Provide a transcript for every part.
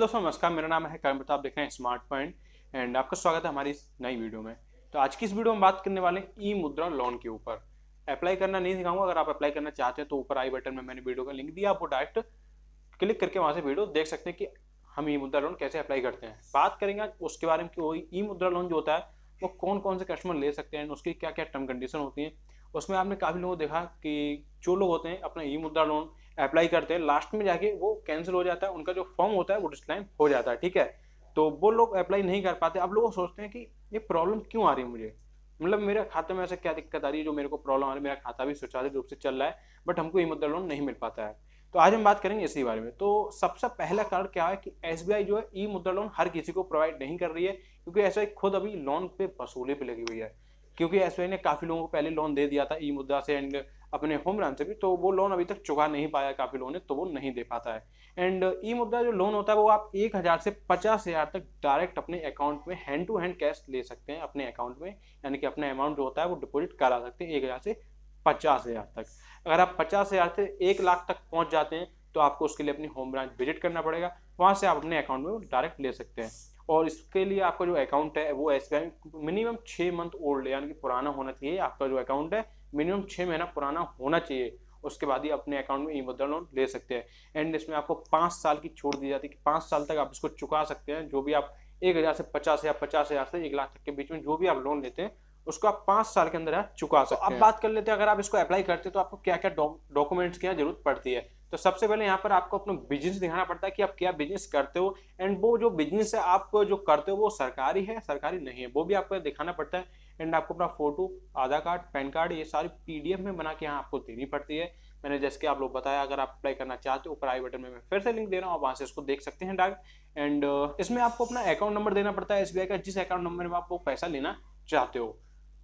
hello दोस्तों नमस्कार मेरा नाम है कर्म प्रताप देख रहे हैं स्मार्ट पॉइंट एंड आपका स्वागत है हमारी इस नई वीडियो में तो आज की इस वीडियो में बात करने वाले ई मुद्रा लोन के ऊपर अप्लाई करना नहीं सिखाऊंगा अगर आप अप्लाई करना चाहते हैं तो ऊपर आई बटन में मैंने वीडियो का लिंक दिया आप वो डायरेक्ट क्लिक करके वहाँ से वीडियो देख सकते हैं कि हम ई मुद्रा लोन कैसे अप्लाई करते हैं बात करेंगे उसके बारे में कि ई मुद्रा लोन जो होता है वो कौन कौन से कस्टमर ले सकते हैं उसकी क्या क्या टर्म कंडीशन होती है उसमें आपने काफ़ी लोगों देखा कि जो लोग होते हैं अपना ई मुद्रा लोन अप्लाई करते हैं लास्ट में जाके वो कैंसिल हो जाता है उनका जो फॉर्म होता है वो डिस्क्लाइन हो जाता है ठीक है तो वो लोग अप्लाई नहीं कर पाते अब लोग सोचते हैं कि ये प्रॉब्लम क्यों आ रही है मुझे मतलब मेरे खाते में ऐसा क्या दिक्कत आ रही है जो मेरे को प्रॉब्लम आ रही है मेरा खाता भी सुचारू रूप से चल रहा है बट हमको ये मुद्रा लोन नहीं मिल पाता है तो आज हम बात करेंगे इसी बारे में तो सबसे पहला कारण क्या है कि एस जो है ई मुद्रा लोन हर किसी को प्रोवाइड नहीं कर रही है क्योंकि एस खुद अभी लोन पे वसूली पे लगी हुई है क्योंकि एस ने काफ़ी लोगों को पहले लोन दे दिया था ई मुद्रा से एंड अपने होम ब्रांच से भी तो वो लोन अभी तक चुका नहीं पाया काफ़ी लोन है तो वो नहीं दे पाता है एंड ई मुद्रा जो लोन होता है वो आप एक हज़ार से पचास हज़ार तक डायरेक्ट अपने अकाउंट में हैंड टू हैंड कैश ले सकते हैं अपने अकाउंट में यानी कि अपना अमाउंट जो होता है वो डिपोजिट करा सकते हैं एक हज़ार से पचास हज़ार तक अगर आप पचास हज़ार से एक लाख तक पहुँच जाते हैं तो आपको उसके लिए अपनी होम ब्रांच विजिट करना पड़ेगा वहाँ से आप अपने अकाउंट में डायरेक्ट ले सकते हैं और इसके लिए आपका जो अकाउंट है वो एस मिनिमम छः मंथ ओल्ड यानी कि पुराना होना चाहिए आपका जो अकाउंट है मिनिमम छः महीना पुराना होना चाहिए उसके बाद ही अपने अकाउंट में ई मुद्रा लोन ले सकते हैं एंड इसमें आपको पाँच साल की छूट दी जाती है कि पाँच साल तक आप इसको चुका सकते हैं जो भी आप एक हज़ार से पचास हज़ार पचास हज़ार से एक लाख तक के बीच में जो भी आप लोन लेते हैं उसको आप पाँच साल के अंदर चुका तो सकते हैं अब बात कर लेते हैं अगर आप इसको अप्लाई करते हैं तो आपको क्या क्या डॉक्यूमेंट्स की जरूरत पड़ती है तो सबसे पहले यहाँ पर आपको अपना बिजनेस दिखाना पड़ता है कि आप क्या बिजनेस करते हो एंड वो जो बिजनेस है आपको जो करते हो वो सरकारी है सरकारी नहीं है वो भी आपको दिखाना पड़ता है एंड आपको अपना photo Aadhaar card PAN card ये सारी पीडीएफ में बना के यहाँ आपको देनी पड़ती है मैंने जैसे कि आप लोग बताया अगर आप अप्लाई करना चाहते हो प्राइवेट बटन में मैं फिर से लिंक दे रहा हूँ वहाँ से इसको देख सकते हैं डाक एंड uh, इसमें आपको अपना अकाउंट नंबर देना पड़ता है एस का जिस अकाउंट नंबर में आप वो पैसा लेना चाहते हो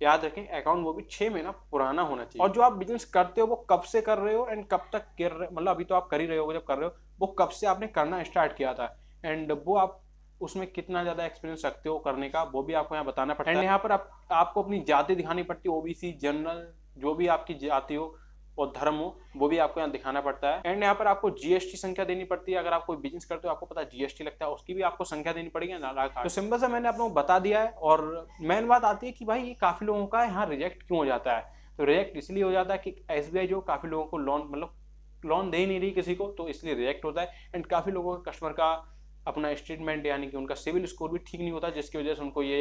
याद रखें अकाउंट वो भी छः महीना पुराना होना चाहिए और जो आप बिजनेस करते हो वो कब से कर रहे हो एंड कब तक कर रहे मतलब अभी तो आप कर ही रहे हो जब कर रहे हो वो कब से आपने करना स्टार्ट किया था एंड वो आप उसमें कितना ज्यादा एक्सपीरियंस रखते हो करने का वो भी आपको यहाँ बताना पड़ता है यहाँ पर आप, आपको अपनी जाति दिखानी पड़ती है ओबीसी जनरल जो भी आपकी जाति हो और धर्म हो वो भी आपको यहाँ दिखाना पड़ता है एंड यहाँ पर आपको जीएसटी संख्या देनी पड़ती है अगर आप कोई बिजनेस करते हो आपको पता है जीएसटी लगता है उसकी भी आपको संख्या देनी पड़ेगी तो सिंपल सा मैंने आप लोगों को बता दिया है और मेन बात आती है कि भाई ये काफी लोगों का यहाँ रिजेक्ट क्यों हो जाता है तो रिजेक्ट इसलिए हो जाता है कि एस जो काफी लोगों को लोन मतलब लोन दे ही नहीं रही किसी को तो इसलिए रिजेक्ट होता है एंड काफी लोगों का कस्टमर का अपना स्टेटमेंट यानी कि उनका सिविल स्कोर भी ठीक नहीं होता जिसकी वजह से उनको ये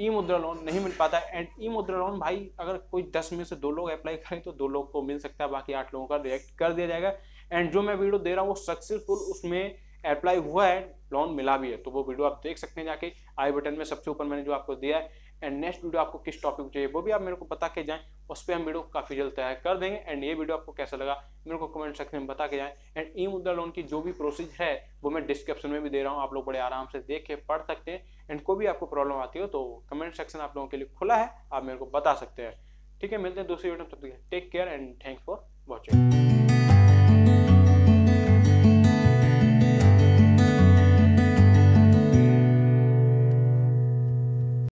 ई मुद्रा लोन नहीं मिल पाता एंड ई मुद्रा लोन भाई अगर कोई दस में से दो लोग अप्लाई करें तो दो लोग को मिल सकता है बाकी आठ लोगों का रिएक्ट कर दिया जाएगा एंड जो मैं वीडियो दे रहा हूँ वो सक्सेसफुल उसमें अप्लाई हुआ है लोन मिला भी है तो वो वीडियो आप देख सकते हैं जाके आई बटन में सबसे ऊपर मैंने जो आपको दिया है एंड नेक्स्ट वीडियो आपको किस टॉपिक चाहिए वो भी आप मेरे को बता के जाएं उस पर हम वीडियो काफ़ी जल्द तैयार कर देंगे एंड ये वीडियो आपको कैसा लगा मेरे को कमेंट सेक्शन में बता के जाएं एंड ई मुद्रा लोन की जो भी प्रोसेस है वो मैं डिस्क्रिप्शन में भी दे रहा हूँ आप लोग बड़े आराम से देख के पढ़ सकते हैं एंड कोई भी आपको प्रॉब्लम आती हो तो कमेंट सेक्शन आप लोगों के लिए खुला है आप मेरे को बता सकते हैं ठीक है मिलते हैं दूसरी वीडियो तब तक take care and thanks for watching